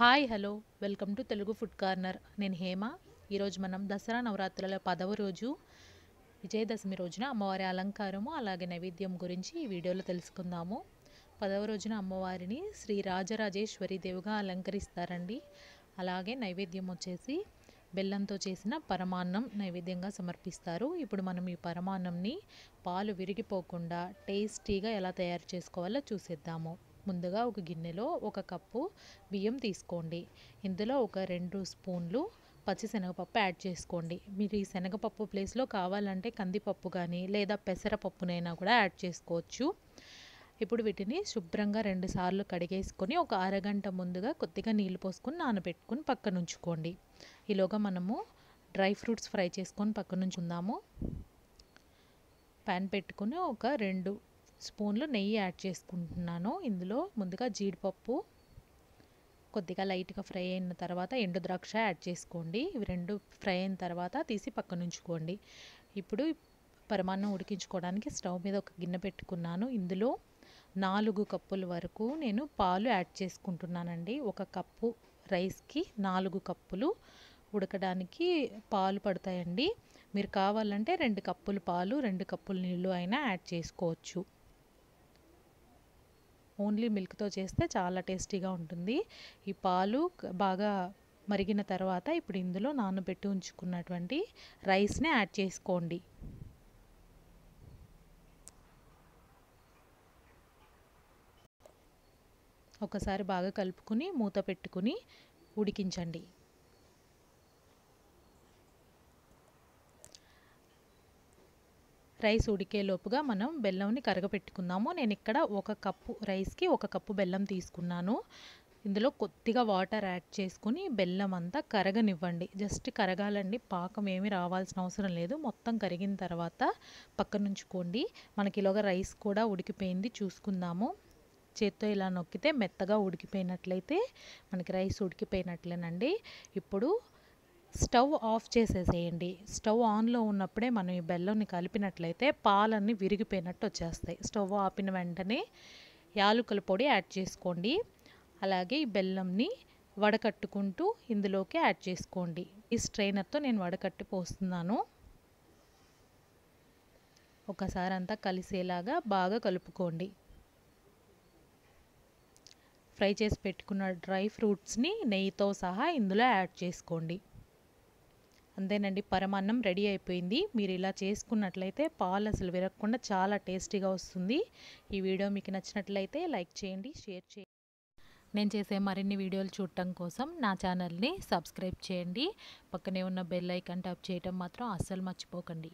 hi hello welcome to Telugu food corner నేను హేమ ఈరోజు మనం దసరా నవరాత్రుల పదవ రోజు విజయదశమి రోజున అమ్మవారి అలంకారము అలాగే నైవేద్యం గురించి ఈ వీడియోలో తెలుసుకుందాము పదవ రోజున అమ్మవారిని శ్రీ రాజరాజేశ్వరి దేవుగా అలంకరిస్తారండి అలాగే నైవేద్యం వచ్చేసి బెల్లంతో చేసిన పరమాన్నం నైవేద్యంగా సమర్పిస్తారు ఇప్పుడు మనం ఈ పరమాన్నంని పాలు విరిగిపోకుండా టేస్టీగా ఎలా తయారు చేసుకోవాలో చూసేద్దాము ముందుగా ఒక గిన్నెలో ఒక కప్పు బియ్యం తీసుకోండి ఇందులో ఒక రెండు స్పూన్లు పచ్చి శనగపప్పు యాడ్ చేసుకోండి మీరు ఈ శనగపప్పు ప్లేస్లో కావాలంటే కందిపప్పు కానీ లేదా పెసరపప్పునైనా కూడా యాడ్ చేసుకోవచ్చు ఇప్పుడు వీటిని శుభ్రంగా రెండుసార్లు కడిగేసుకొని ఒక అరగంట ముందుగా కొద్దిగా నీళ్ళు పోసుకొని నానబెట్టుకుని పక్కన ఉంచుకోండి ఈలోగా మనము డ్రై ఫ్రూట్స్ ఫ్రై చేసుకొని పక్కన ప్యాన్ పెట్టుకుని ఒక రెండు స్పూన్లు నెయ్యి యాడ్ చేసుకుంటున్నాను ఇందులో ముందుగా జీడిపప్పు కొద్దిగా లైట్గా ఫ్రై అయిన తర్వాత ఎండు ద్రాక్ష యాడ్ చేసుకోండి ఇవి రెండు ఫ్రై అయిన తర్వాత తీసి పక్కన ఉంచుకోండి ఇప్పుడు పరమాన్నం ఉడికించుకోవడానికి స్టవ్ మీద ఒక గిన్నె పెట్టుకున్నాను ఇందులో నాలుగు కప్పుల వరకు నేను పాలు యాడ్ చేసుకుంటున్నానండి ఒక కప్పు రైస్కి నాలుగు కప్పులు ఉడకడానికి పాలు పడతాయండి మీరు కావాలంటే రెండు కప్పులు పాలు రెండు కప్పులు నీళ్ళు అయినా యాడ్ చేసుకోవచ్చు ఓన్లీ మిల్క్తో చేస్తే చాలా టేస్టీగా ఉంటుంది ఈ పాలు బాగా మరిగిన తర్వాత ఇప్పుడు ఇందులో నానబెట్టి ఉంచుకున్నటువంటి రైస్ని యాడ్ చేసుకోండి ఒకసారి బాగా కలుపుకుని మూత పెట్టుకుని ఉడికించండి రైస్ ఉడికేలోపుగా మనం బెల్లంని కరగపెట్టుకుందాము నేను ఇక్కడ ఒక కప్పు రైస్కి ఒక కప్పు బెల్లం తీసుకున్నాను ఇందులో కొద్దిగా వాటర్ యాడ్ చేసుకుని బెల్లం అంతా కరగనివ్వండి జస్ట్ కరగాలండి పాకం ఏమి రావాల్సిన అవసరం లేదు మొత్తం కరిగిన తర్వాత పక్కనుంచుకోండి మనకి ఇలాగ రైస్ కూడా ఉడికిపోయింది చూసుకుందాము చేత్తో ఇలా నొక్కితే మెత్తగా ఉడికిపోయినట్లయితే మనకి రైస్ ఉడికిపోయినట్లేనండి ఇప్పుడు స్టవ్ ఆఫ్ చేసేసేయండి స్టవ్ ఆన్లో ఉన్నప్పుడే మనం ఈ బెల్లంని కలిపినట్లయితే పాలన్నీ విరిగిపోయినట్టు వచ్చేస్తాయి స్టవ్ ఆపిన వెంటనే యాలకుల పొడి యాడ్ చేసుకోండి అలాగే ఈ బెల్లంని వడకట్టుకుంటూ ఇందులోకి యాడ్ చేసుకోండి ఈ స్ట్రైనర్తో నేను వడకట్టి పోస్తున్నాను ఒకసారి అంతా కలిసేలాగా బాగా కలుపుకోండి ఫ్రై చేసి పెట్టుకున్న డ్రై ఫ్రూట్స్ని నెయ్యితో సహా ఇందులో యాడ్ చేసుకోండి అంతేనండి పరమాన్నం రెడీ అయిపోయింది మీరు ఇలా చేసుకున్నట్లయితే పాలు అసలు విరగకుండా చాలా టేస్టీగా వస్తుంది ఈ వీడియో మీకు నచ్చినట్లయితే లైక్ చేయండి షేర్ చేయండి నేను చేసే మరిన్ని వీడియోలు చూడటం కోసం నా ఛానల్ని సబ్స్క్రైబ్ చేయండి పక్కనే ఉన్న బెల్ ఐకాన్ టాప్ చేయటం మాత్రం అస్సలు మర్చిపోకండి